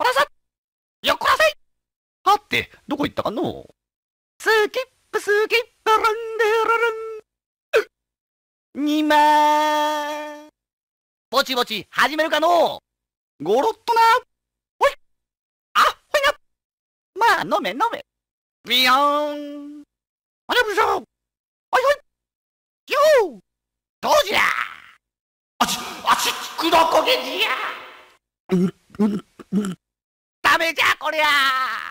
こらさよっこらせはって、どこ行ったかのスキップスキップランデルルン。にまー。ぼちぼち始めるかのごろっとな。ほい。あ、ほいな。まあ、飲め飲め。ビヨーン。あれぶしょ。ほいほい。ギよー。どうじゃあち、あち、くどこげじや。うん、うん、うん。ダメじゃこりゃ